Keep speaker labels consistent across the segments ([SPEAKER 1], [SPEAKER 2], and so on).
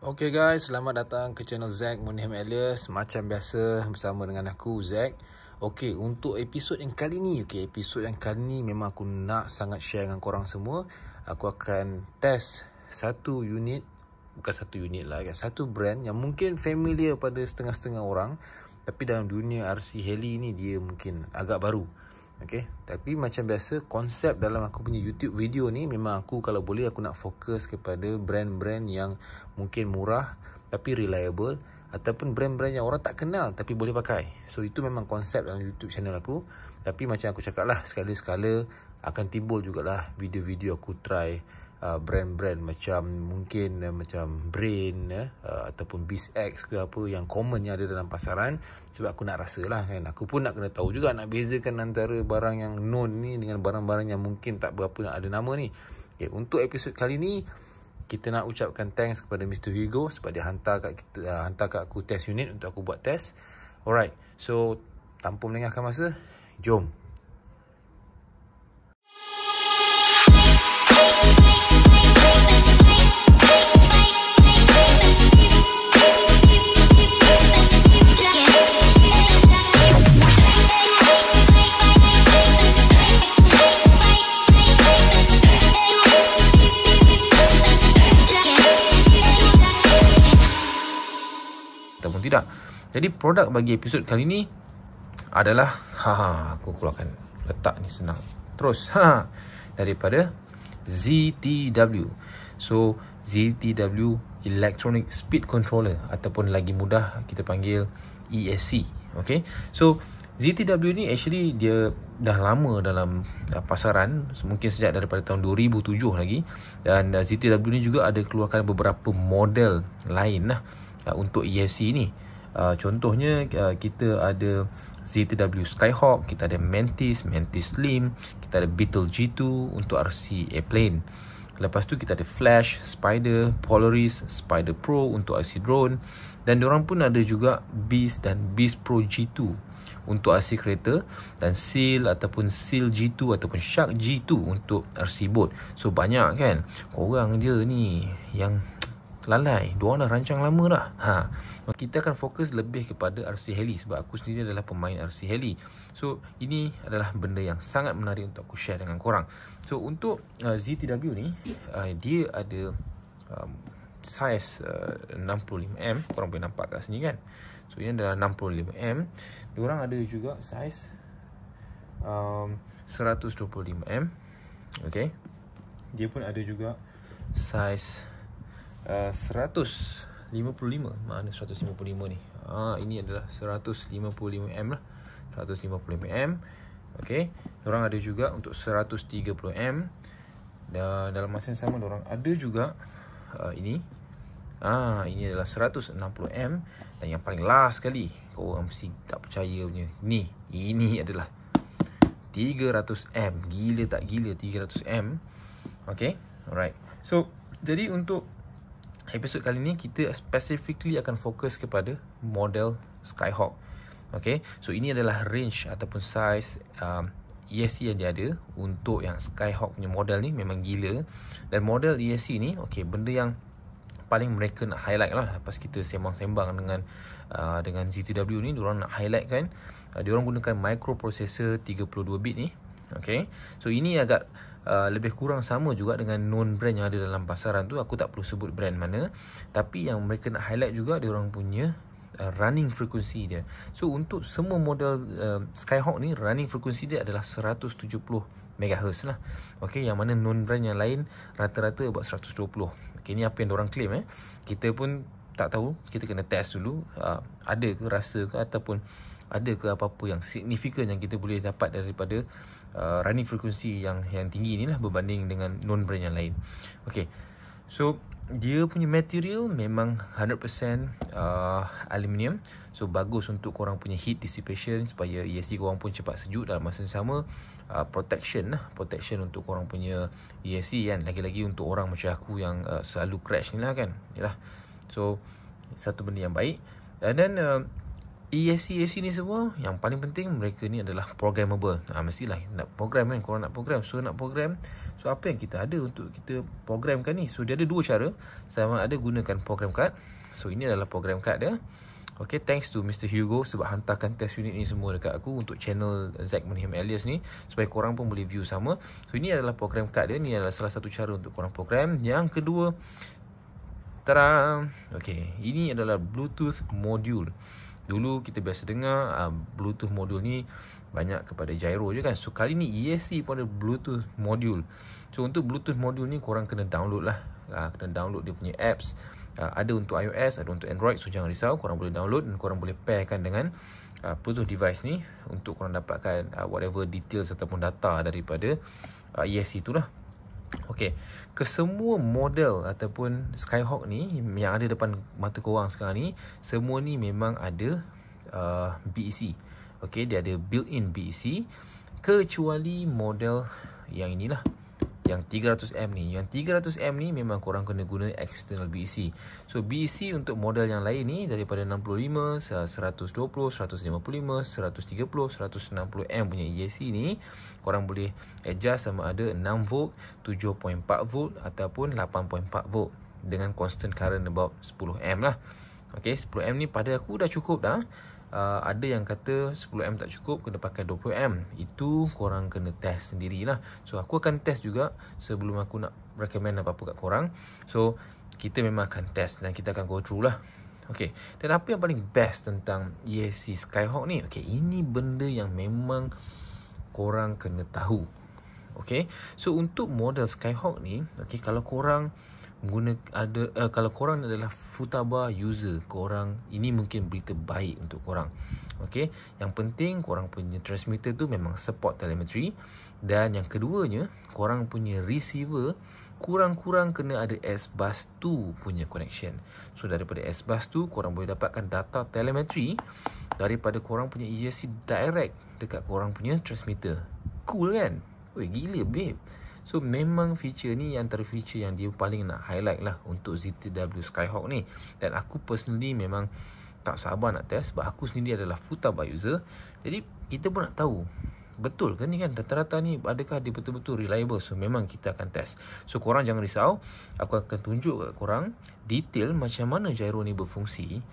[SPEAKER 1] Okay guys, selamat datang ke channel Zack Munim Elias Macam biasa bersama dengan aku Zack Okay, untuk episod yang kali ni Okay, episod yang kali ni memang aku nak sangat share dengan korang semua Aku akan test satu unit Bukan satu unit lah kan Satu brand yang mungkin familiar pada setengah-setengah orang Tapi dalam dunia RC Heli ni dia mungkin agak baru Okay. Tapi macam biasa konsep dalam aku punya YouTube video ni memang aku kalau boleh aku nak fokus kepada brand-brand yang mungkin murah tapi reliable ataupun brand-brand yang orang tak kenal tapi boleh pakai. So itu memang konsep dalam YouTube channel aku. Tapi macam aku cakap lah sekali-sekala akan timbul jugalah video-video aku try Uh, brand-brand macam mungkin uh, macam Brain eh, uh, ataupun BizX ke apa yang common yang ada dalam pasaran sebab aku nak rasalah kan aku pun nak kena tahu juga nak bezakan antara barang yang known ni dengan barang-barang yang mungkin tak berapa nak ada nama ni okay, untuk episod kali ni kita nak ucapkan thanks kepada Mr. Hugo sebab dia hantar kat, kita, uh, hantar kat aku test unit untuk aku buat test alright so tanpa melengahkan masa jom Jadi produk bagi episod kali ni adalah ha aku keluarkan letak ni senang. Terus ha daripada ZTW. So ZTW Electronic Speed Controller ataupun lagi mudah kita panggil ESC. Okay, so ZTW ni actually dia dah lama dalam uh, pasaran mungkin sejak daripada tahun 2007 lagi dan uh, ZTW ni juga ada keluarkan beberapa model lain lah uh, untuk ESC ni. Uh, contohnya uh, kita ada ZTW Skyhawk, kita ada Mantis, Mantis Slim, kita ada Beetle G2 untuk RC Airplane. Lepas tu kita ada Flash, Spider, Polaris, Spider Pro untuk RC Drone dan diorang pun ada juga Beast dan Beast Pro G2 untuk RC kereta dan Seal ataupun Seal G2 ataupun Shark G2 untuk RC boat. So banyak kan. Korang je ni yang lalai. Dua dah rancang lama dah. Ha. Kita akan fokus lebih kepada RC Heli sebab aku sendiri adalah pemain RC Heli. So, ini adalah benda yang sangat menarik untuk aku share dengan korang. So, untuk uh, ZTW ni, uh, dia ada um, size uh, 65M. Korang boleh nampak kat sini kan? So, ini adalah 65M. Orang ada juga size um, 125M. Okay. Dia pun ada juga size 155 Mana 155 ni ha, Ini adalah 155M lah 155M Okay Orang ada juga untuk 130M Dan dalam masa yang sama orang ada juga uh, Ini Ah, ha, Ini adalah 160M Dan yang paling last sekali Korang mesti tak percaya punya Ni Ini adalah 300M Gila tak gila 300M Okay Alright So Jadi untuk episod kali ni kita specifically akan fokus kepada model Skyhawk. Okay, so ini adalah range ataupun size um, ESC yang dia ada untuk yang Skyhawk punya model ni memang gila. Dan model ESC ni, okay, benda yang paling mereka nak highlight lah lepas kita sembang-sembang dengan uh, dengan ZTW ni diorang nak highlight kan uh, diorang gunakan microprocessor 32 bit ni okay so ini agak Uh, lebih kurang sama juga dengan known brand yang ada dalam pasaran tu aku tak perlu sebut brand mana tapi yang mereka nak highlight juga dia orang punya uh, running frequency dia so untuk semua model uh, Skyhawk ni running frequency dia adalah 170 MHz lah Okay yang mana non brand yang lain Rata-rata buat 120 Okay ni apa yang orang claim eh Kita pun tak tahu Kita kena test dulu uh, Ada ke rasa ke Ataupun Ada ke apa-apa yang signifikan Yang kita boleh dapat daripada uh, running frequency yang yang tinggi ni lah berbanding dengan non brand yang lain. Okay, so dia punya material memang 100% uh, aluminium. So bagus untuk korang punya heat dissipation supaya ESC korang pun cepat sejuk dalam masa yang sama. Uh, protection lah, protection untuk orang punya ESC kan. Lagi-lagi untuk orang macam aku yang uh, selalu crash ni lah kan. Yalah. So, satu benda yang baik. And then uh, ESC-ESC e ni semua Yang paling penting Mereka ni adalah Programmable ha, Mestilah Nak program kan Korang nak program So nak program So apa yang kita ada Untuk kita programkan ni So dia ada dua cara Sama ada gunakan program card So ini adalah program card dia Okay thanks to Mr. Hugo Sebab hantarkan test unit ni semua Dekat aku Untuk channel Zack Manham Alias ni Supaya korang pun boleh view sama So ini adalah program card dia Ni adalah salah satu cara Untuk korang program Yang kedua Tadam Okay Ini adalah Bluetooth module Dulu kita biasa dengar uh, Bluetooth modul ni banyak kepada gyro je kan. So kali ni ESC pun ada Bluetooth modul. So untuk Bluetooth modul ni korang kena download lah. Uh, kena download dia punya apps. Uh, ada untuk iOS, ada untuk Android. So jangan risau korang boleh download dan korang boleh pairkan dengan uh, Bluetooth device ni. Untuk korang dapatkan uh, whatever details ataupun data daripada uh, ESC tu lah. Okay, kesemua model ataupun Skyhawk ni yang ada depan mata korang sekarang ni, semua ni memang ada uh, BEC. Okay, dia ada built-in BEC kecuali model yang inilah yang 300M ni yang 300M ni memang korang kena guna external BEC so BEC untuk model yang lain ni daripada 65 120 155 130 160M punya EJC ni korang boleh adjust sama ada 6V 7.4V ataupun 8.4V dengan constant current about 10M lah Okay, 10M ni pada aku dah cukup dah. Uh, ada yang kata 10M tak cukup kena pakai 20M itu korang kena test sendirilah so aku akan test juga sebelum aku nak recommend apa-apa kat korang so kita memang akan test dan kita akan go through lah Okay, dan apa yang paling best tentang ESC Skyhawk ni? Okay, ini benda yang memang korang kena tahu. Okay, so untuk model Skyhawk ni, okay, kalau korang guna ada uh, kalau korang adalah futaba user korang ini mungkin berita baik untuk korang okey yang penting korang punya transmitter tu memang support telemetry dan yang keduanya korang punya receiver kurang-kurang kena ada S-Bus 2 punya connection. So daripada S-Bus 2 korang boleh dapatkan data telemetry daripada korang punya ESC direct dekat korang punya transmitter. Cool kan? Weh gila babe. So memang feature ni antara feature yang dia paling nak highlight lah untuk ZTW Skyhawk ni. Dan aku personally memang tak sabar nak test sebab aku sendiri adalah futabike user. Jadi kita pun nak tahu betul ke ni kan rata-rata ni adakah dia betul-betul reliable so memang kita akan test so korang jangan risau aku akan tunjuk kat korang detail macam mana gyro ni berfungsi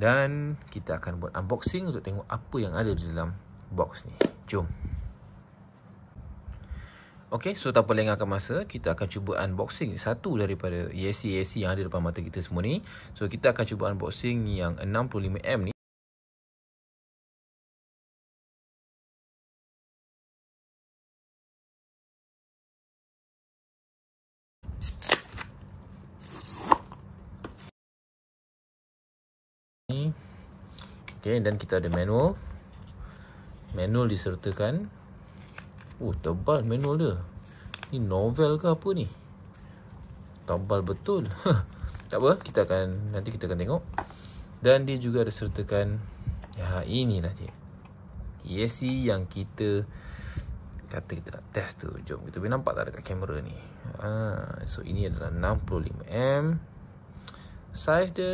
[SPEAKER 1] dan kita akan buat unboxing untuk tengok apa yang ada di dalam box ni jom Okay, so tanpa lengahkan masa, kita akan cuba unboxing satu daripada YSC-YSC e e yang ada depan mata kita semua ni. So, kita akan cuba unboxing yang 65M ni. Okay, dan kita ada manual. Manual disertakan. Oh tebal manual dia Ni novel ke apa ni Tebal betul Tak apa kita akan Nanti kita akan tengok Dan dia juga ada sertakan Ya inilah dia ESC yang kita Kata kita nak test tu Jom kita boleh nampak tak dekat kamera ni ha, So ini adalah 65mm Size dia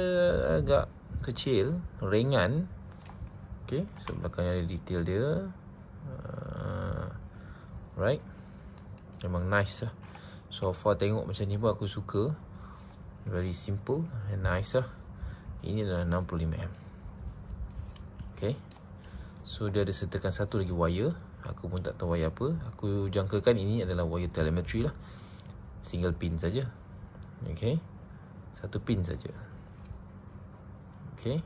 [SPEAKER 1] agak kecil Ringan Okay, so belakangnya ada detail dia ha, Right Memang nice lah So far tengok macam ni pun aku suka Very simple And nice lah Ini adalah 65mm Okay So dia ada sertakan satu lagi wire Aku pun tak tahu wire apa Aku jangkakan ini adalah wire telemetry lah Single pin saja Okay Satu pin saja Okay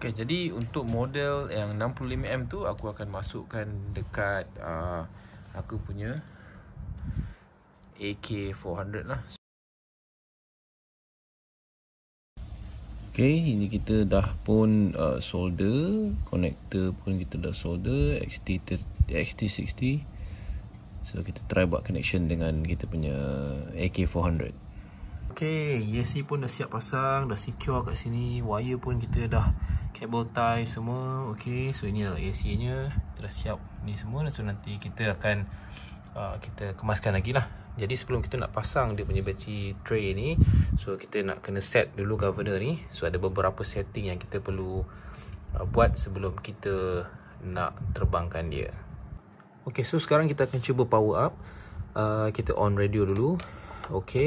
[SPEAKER 1] Okay, jadi untuk model yang 65mm tu aku akan masukkan dekat uh, aku punya AK400 lah. Okay, ini kita dah pun uh, solder, connector pun kita dah solder, XT, XT60. So, kita try buat connection dengan kita punya AK400. Okay, ESC pun dah siap pasang, dah secure kat sini, wire pun kita dah cable tie semua okay. so ini adalah AC nya kita dah siap ni semua so nanti kita akan uh, kita kemaskan lagi lah jadi sebelum kita nak pasang dia punya battery tray ni so kita nak kena set dulu governor ni so ada beberapa setting yang kita perlu uh, buat sebelum kita nak terbangkan dia Okay, so sekarang kita akan cuba power up uh, kita on radio dulu okay.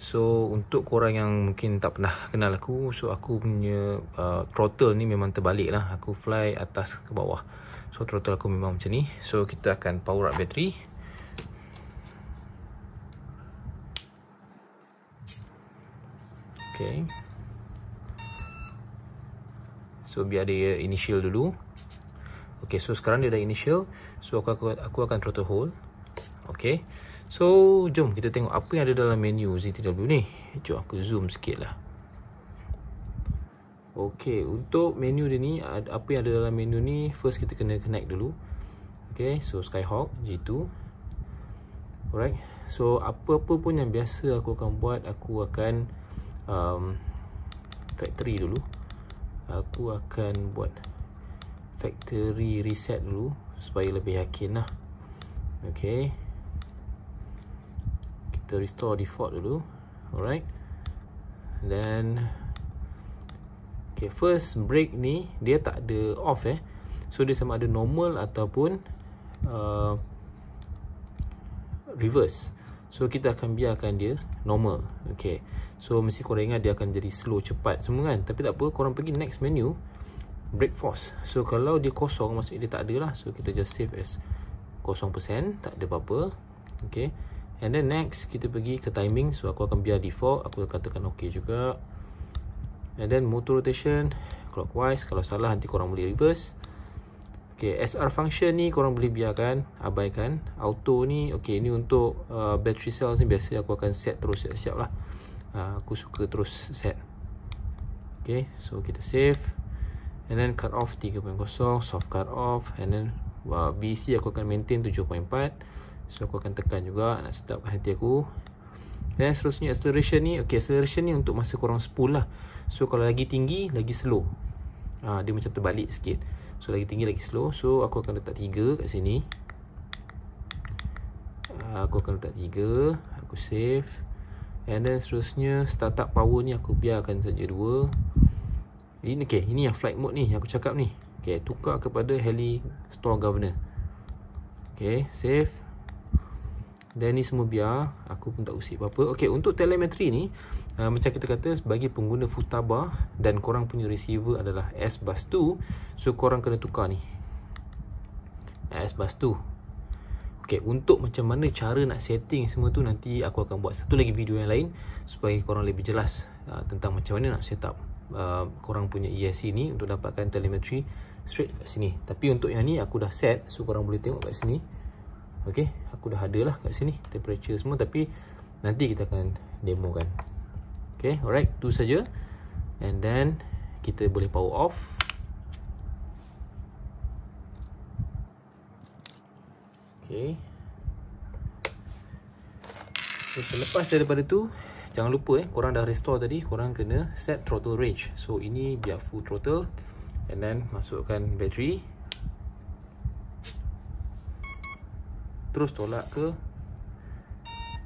[SPEAKER 1] So untuk korang yang mungkin tak pernah kenal aku So aku punya uh, throttle ni memang terbalik lah Aku fly atas ke bawah So throttle aku memang macam ni So kita akan power up bateri Okay So biar dia initial dulu Okay so sekarang dia dah initial So aku, aku, aku akan throttle hold Okay So jom kita tengok apa yang ada dalam menu ZTW ni Jom aku zoom sikit lah Okay untuk menu dia ni Apa yang ada dalam menu ni First kita kena connect dulu Okay so Skyhawk G2 Alright So apa-apa pun yang biasa aku akan buat Aku akan um, Factory dulu Aku akan buat Factory reset dulu Supaya lebih yakin lah Okay kita restore default dulu alright then okay first break ni dia tak ada off eh so dia sama ada normal ataupun uh, reverse so kita akan biarkan dia normal okay so mesti korang ingat dia akan jadi slow cepat semua kan tapi tak apa korang pergi next menu break force so kalau dia kosong maksudnya dia tak ada lah so kita just save as 0% tak ada apa-apa okay And then next kita pergi ke timing So aku akan biar default Aku katakan ok juga And then motor rotation Clockwise Kalau salah nanti korang boleh reverse Okay SR function ni korang boleh biarkan Abaikan Auto ni Okay ni untuk uh, battery cells ni Biasanya aku akan set terus siap-siap lah uh, Aku suka terus set Okay so kita save And then cut off 3.0 Soft cut off And then uh, BC aku akan maintain 7.4 So aku akan tekan juga nak stopkan hati aku Dan seterusnya acceleration ni Okay acceleration ni untuk masa korang spool lah So kalau lagi tinggi lagi slow uh, Dia macam terbalik sikit So lagi tinggi lagi slow So aku akan letak 3 kat sini uh, Aku akan letak 3 Aku save And then seterusnya startup power ni aku biarkan saja 2 ini okay, ini yang flight mode ni yang aku cakap ni. Okay, tukar kepada heli store governor. Okay, save. Dan ni semua biar Aku pun tak usik apa-apa Okay untuk telemetry ni uh, Macam kita kata Sebagai pengguna Futaba Dan korang punya receiver adalah S-Bus 2 So korang kena tukar ni S-Bus 2 Okay untuk macam mana Cara nak setting semua tu Nanti aku akan buat Satu lagi video yang lain Supaya korang lebih jelas uh, Tentang macam mana nak set up uh, Korang punya ESC ni Untuk dapatkan telemetry Straight kat sini Tapi untuk yang ni Aku dah set So korang boleh tengok kat sini ok aku dah ada lah kat sini temperature semua tapi nanti kita akan demo kan ok alright tu saja and then kita boleh power off ok so, selepas daripada tu jangan lupa eh korang dah restore tadi korang kena set throttle range so ini biar full throttle and then masukkan bateri terus tolak ke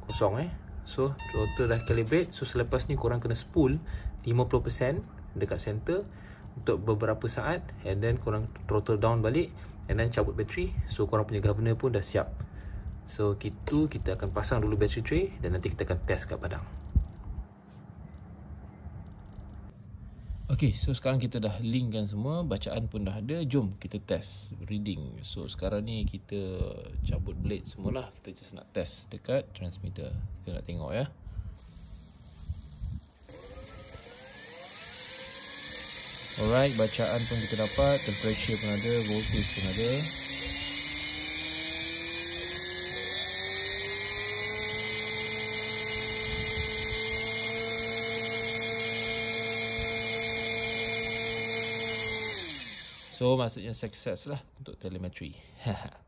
[SPEAKER 1] kosong eh so throttle dah calibrate so selepas ni korang kena spool 50% dekat center untuk beberapa saat and then korang throttle down balik and then cabut bateri so korang punya governor pun dah siap so kita kita akan pasang dulu bateri tray dan nanti kita akan test kat padang Okay, so sekarang kita dah linkkan semua Bacaan pun dah ada Jom kita test reading So sekarang ni kita cabut blade semualah Kita just nak test dekat transmitter Kita nak tengok ya Alright, bacaan pun kita dapat Temperature pun ada, voltage pun ada So maksudnya sukses lah untuk telemetry.